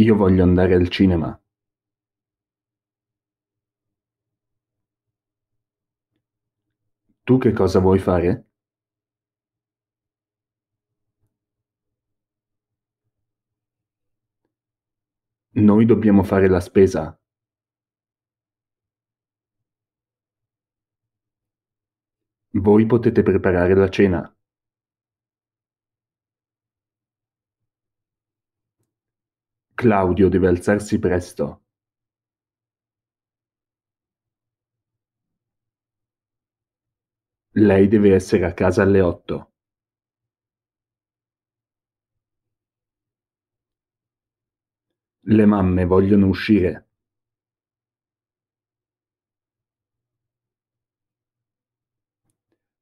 Io voglio andare al cinema. Tu che cosa vuoi fare? Noi dobbiamo fare la spesa. Voi potete preparare la cena. Claudio deve alzarsi presto. Lei deve essere a casa alle otto. Le mamme vogliono uscire.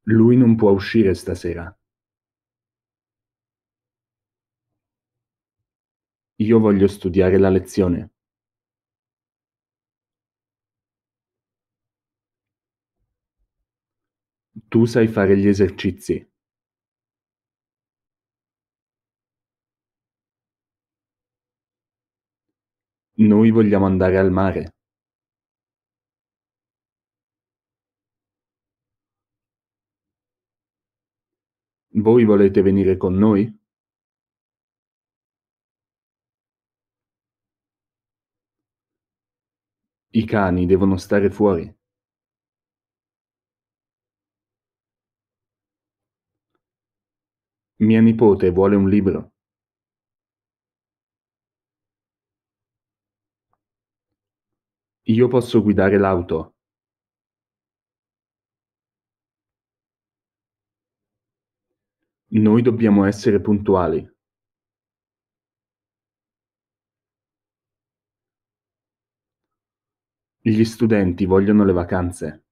Lui non può uscire stasera. Io voglio studiare la lezione. Tu sai fare gli esercizi. Noi vogliamo andare al mare. Voi volete venire con noi? I cani devono stare fuori. Mia nipote vuole un libro. Io posso guidare l'auto. Noi dobbiamo essere puntuali. Gli studenti vogliono le vacanze.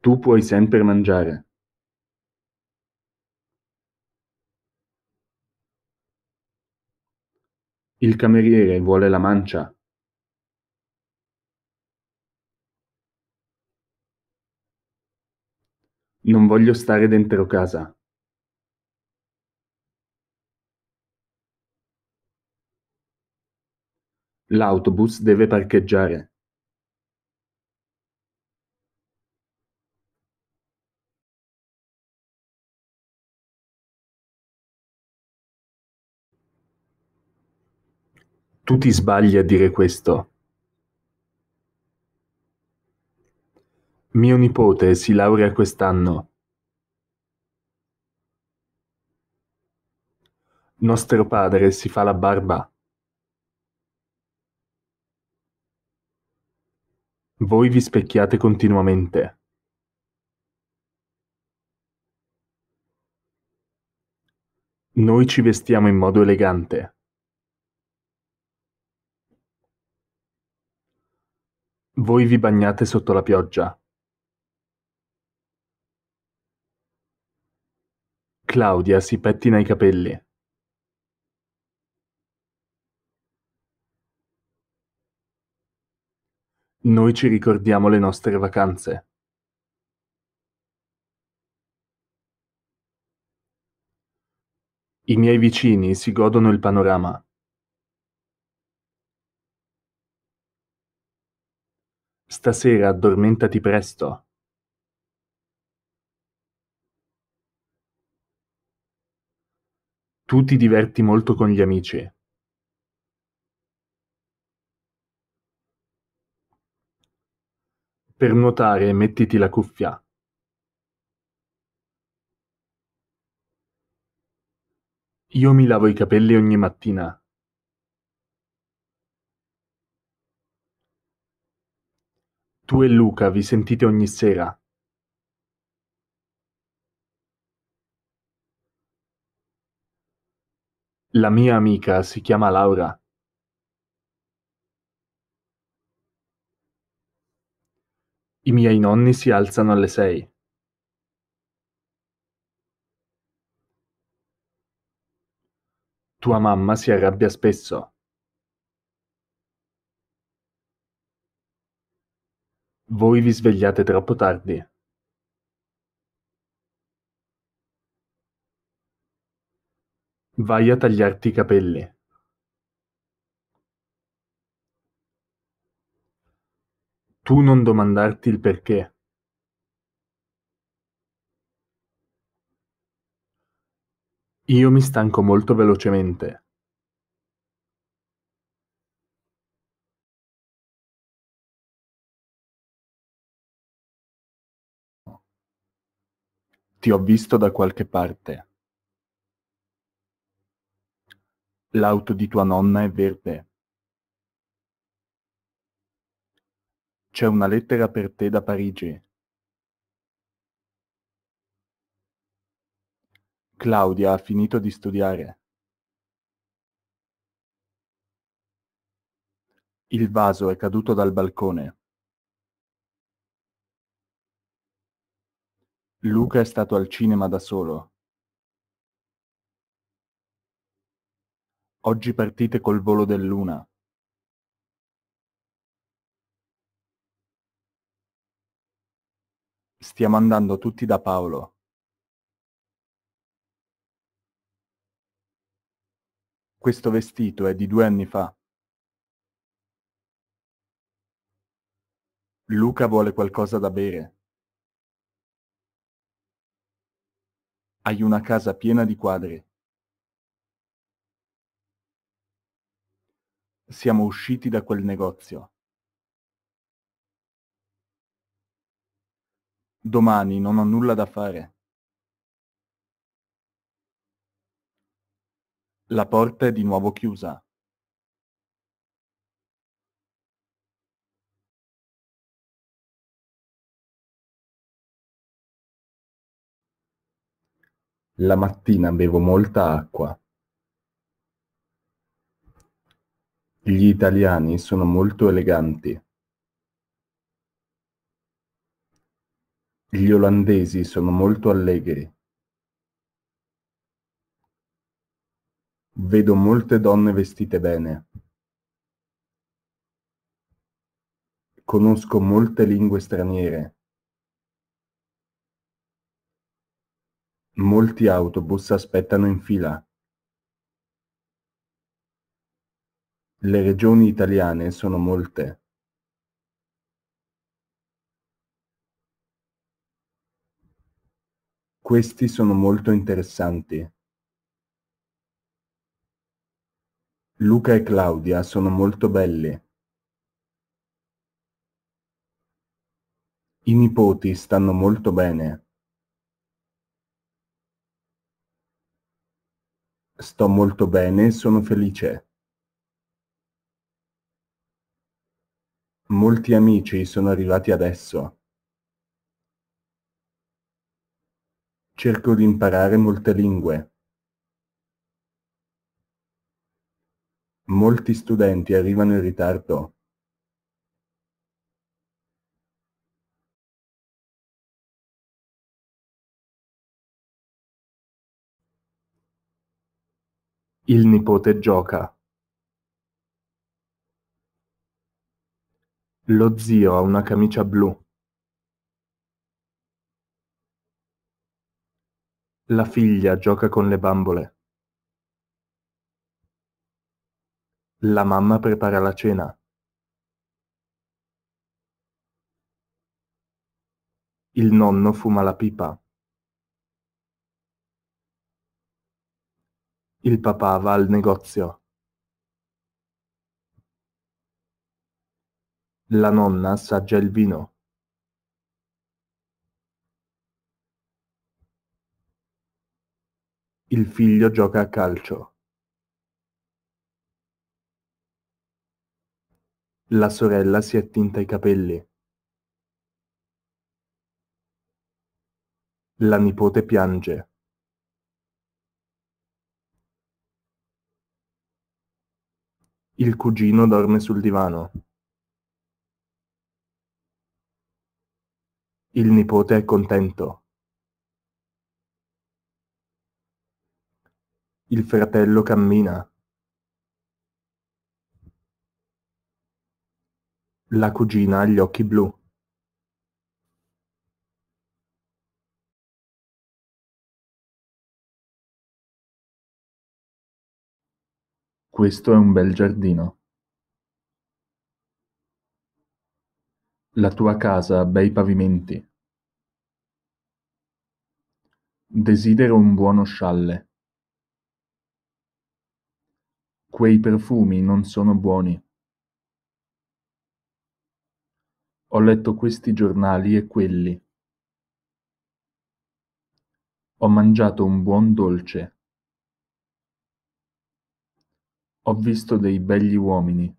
Tu puoi sempre mangiare. Il cameriere vuole la mancia. Non voglio stare dentro casa. L'autobus deve parcheggiare. Tu ti sbagli a dire questo. Mio nipote si laurea quest'anno. Nostro padre si fa la barba. Voi vi specchiate continuamente. Noi ci vestiamo in modo elegante. Voi vi bagnate sotto la pioggia. Claudia si pettina i capelli. Noi ci ricordiamo le nostre vacanze. I miei vicini si godono il panorama. Stasera addormentati presto. Tu ti diverti molto con gli amici. Per nuotare mettiti la cuffia. Io mi lavo i capelli ogni mattina. Tu e Luca vi sentite ogni sera. La mia amica si chiama Laura. I miei nonni si alzano alle sei. Tua mamma si arrabbia spesso. Voi vi svegliate troppo tardi. Vai a tagliarti i capelli. tu non domandarti il perché. Io mi stanco molto velocemente. Ti ho visto da qualche parte. L'auto di tua nonna è verde. C'è una lettera per te da Parigi. Claudia ha finito di studiare. Il vaso è caduto dal balcone. Luca è stato al cinema da solo. Oggi partite col volo dell'una. Stiamo andando tutti da Paolo. Questo vestito è di due anni fa. Luca vuole qualcosa da bere. Hai una casa piena di quadri. Siamo usciti da quel negozio. Domani non ho nulla da fare. La porta è di nuovo chiusa. La mattina bevo molta acqua. Gli italiani sono molto eleganti. Gli olandesi sono molto allegri. Vedo molte donne vestite bene. Conosco molte lingue straniere. Molti autobus aspettano in fila. Le regioni italiane sono molte. Questi sono molto interessanti. Luca e Claudia sono molto belli. I nipoti stanno molto bene. Sto molto bene e sono felice. Molti amici sono arrivati adesso. Cerco di imparare molte lingue. Molti studenti arrivano in ritardo. Il nipote gioca. Lo zio ha una camicia blu. La figlia gioca con le bambole. La mamma prepara la cena. Il nonno fuma la pipa. Il papà va al negozio. La nonna assaggia il vino. Il figlio gioca a calcio. La sorella si è tinta i capelli. La nipote piange. Il cugino dorme sul divano. Il nipote è contento. Il fratello cammina. La cugina ha gli occhi blu. Questo è un bel giardino. La tua casa ha bei pavimenti. Desidero un buono scialle. Quei profumi non sono buoni. Ho letto questi giornali e quelli. Ho mangiato un buon dolce. Ho visto dei begli uomini.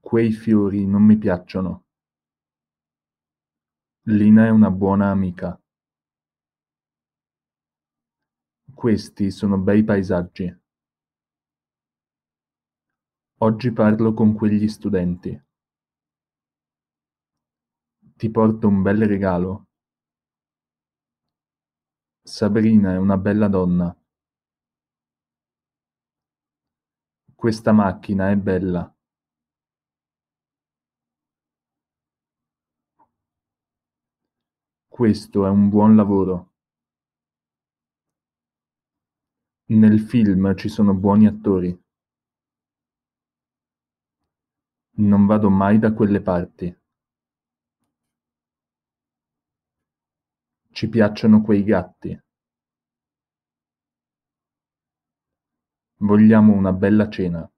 Quei fiori non mi piacciono. Lina è una buona amica. Questi sono bei paesaggi. Oggi parlo con quegli studenti. Ti porto un bel regalo. Sabrina è una bella donna. Questa macchina è bella. Questo è un buon lavoro. Nel film ci sono buoni attori. Non vado mai da quelle parti. Ci piacciono quei gatti. Vogliamo una bella cena.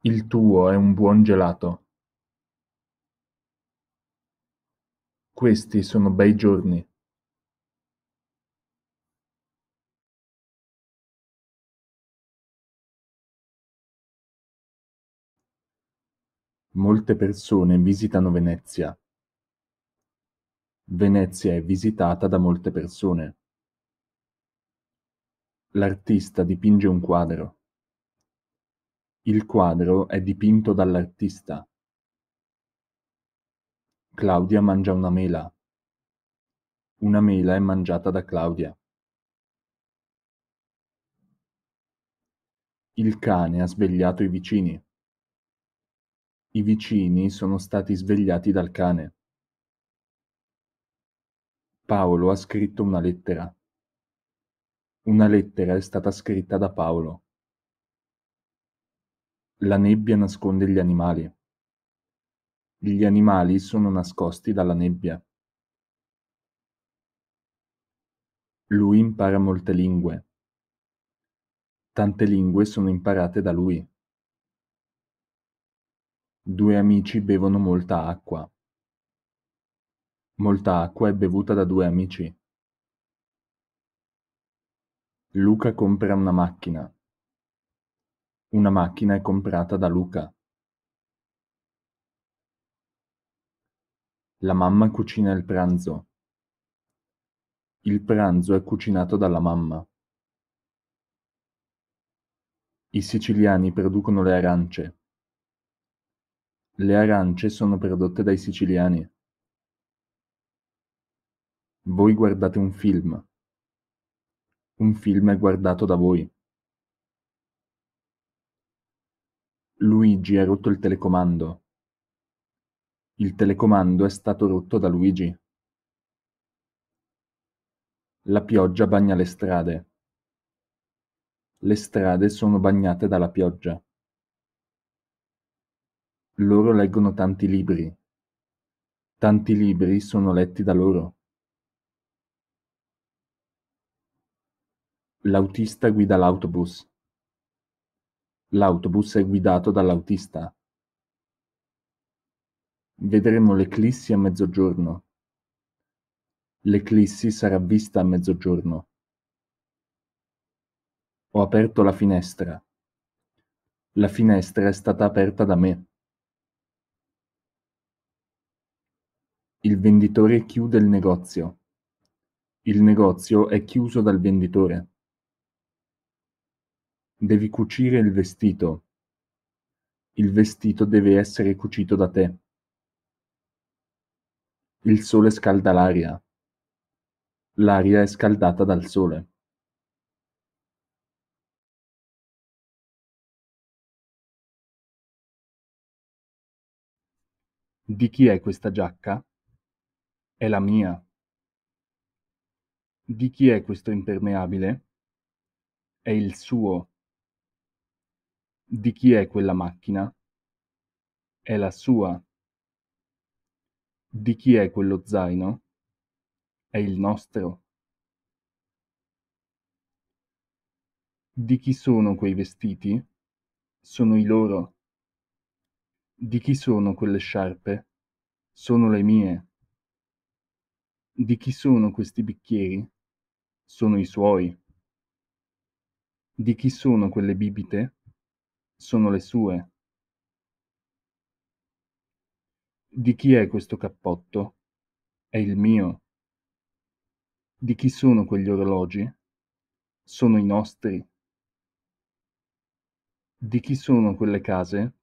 Il tuo è un buon gelato. Questi sono bei giorni. Molte persone visitano Venezia. Venezia è visitata da molte persone. L'artista dipinge un quadro. Il quadro è dipinto dall'artista. Claudia mangia una mela. Una mela è mangiata da Claudia. Il cane ha svegliato i vicini. I vicini sono stati svegliati dal cane. Paolo ha scritto una lettera. Una lettera è stata scritta da Paolo. La nebbia nasconde gli animali. Gli animali sono nascosti dalla nebbia. Lui impara molte lingue. Tante lingue sono imparate da lui. Due amici bevono molta acqua. Molta acqua è bevuta da due amici. Luca compra una macchina. Una macchina è comprata da Luca. La mamma cucina il pranzo. Il pranzo è cucinato dalla mamma. I siciliani producono le arance. Le arance sono prodotte dai siciliani. Voi guardate un film. Un film è guardato da voi. Luigi ha rotto il telecomando. Il telecomando è stato rotto da Luigi. La pioggia bagna le strade. Le strade sono bagnate dalla pioggia. Loro leggono tanti libri. Tanti libri sono letti da loro. L'autista guida l'autobus. L'autobus è guidato dall'autista. Vedremo l'eclissi a mezzogiorno. L'eclissi sarà vista a mezzogiorno. Ho aperto la finestra. La finestra è stata aperta da me. Il venditore chiude il negozio. Il negozio è chiuso dal venditore. Devi cucire il vestito. Il vestito deve essere cucito da te. Il sole scalda l'aria. L'aria è scaldata dal sole. Di chi è questa giacca? È la mia. Di chi è questo impermeabile? È il suo. Di chi è quella macchina? È la sua. Di chi è quello zaino? È il nostro. Di chi sono quei vestiti? Sono i loro. Di chi sono quelle sciarpe? Sono le mie. Di chi sono questi bicchieri? Sono i suoi. Di chi sono quelle bibite? Sono le sue. Di chi è questo cappotto? È il mio. Di chi sono quegli orologi? Sono i nostri. Di chi sono quelle case?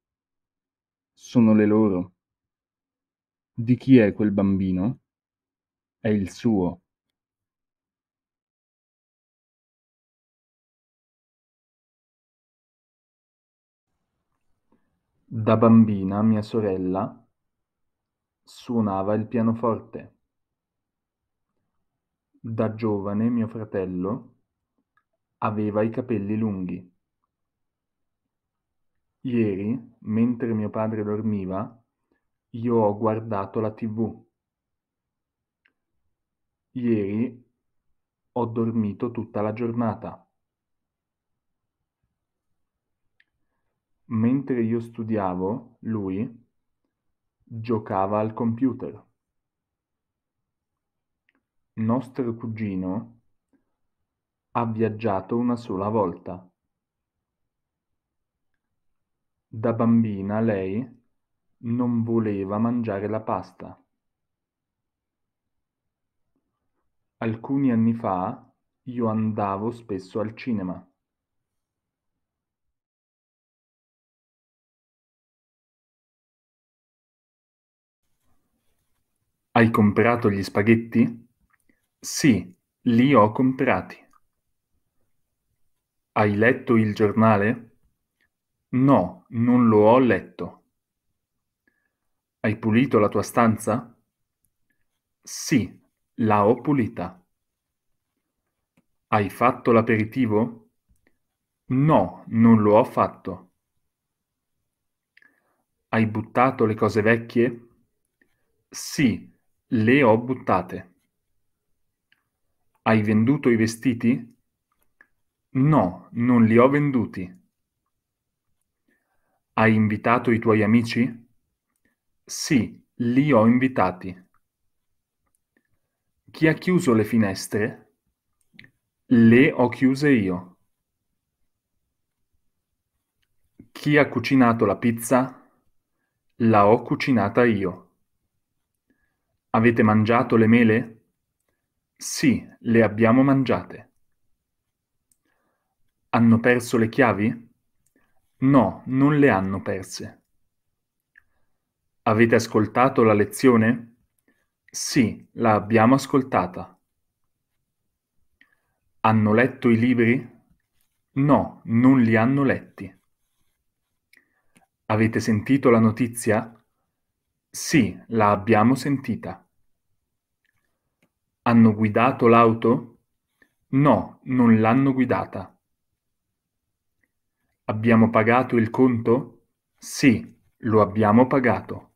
Sono le loro. Di chi è quel bambino? È il suo. Da bambina mia sorella suonava il pianoforte. Da giovane mio fratello aveva i capelli lunghi. Ieri, mentre mio padre dormiva, io ho guardato la tv. Ieri ho dormito tutta la giornata. Mentre io studiavo, lui giocava al computer. Nostro cugino ha viaggiato una sola volta. Da bambina lei non voleva mangiare la pasta. Alcuni anni fa io andavo spesso al cinema. Hai comprato gli spaghetti? Sì, li ho comprati. Hai letto il giornale? No, non lo ho letto. Hai pulito la tua stanza? Sì, la ho pulita. Hai fatto l'aperitivo? No, non lo ho fatto. Hai buttato le cose vecchie? Sì, le ho buttate. Hai venduto i vestiti? No, non li ho venduti. Hai invitato i tuoi amici? Sì, li ho invitati. Chi ha chiuso le finestre? Le ho chiuse io. Chi ha cucinato la pizza? La ho cucinata io. Avete mangiato le mele? Sì, le abbiamo mangiate. Hanno perso le chiavi? No, non le hanno perse. Avete ascoltato la lezione? Sì, la abbiamo ascoltata. Hanno letto i libri? No, non li hanno letti. Avete sentito la notizia? Sì, la abbiamo sentita. Hanno guidato l'auto? No, non l'hanno guidata. Abbiamo pagato il conto? Sì, lo abbiamo pagato.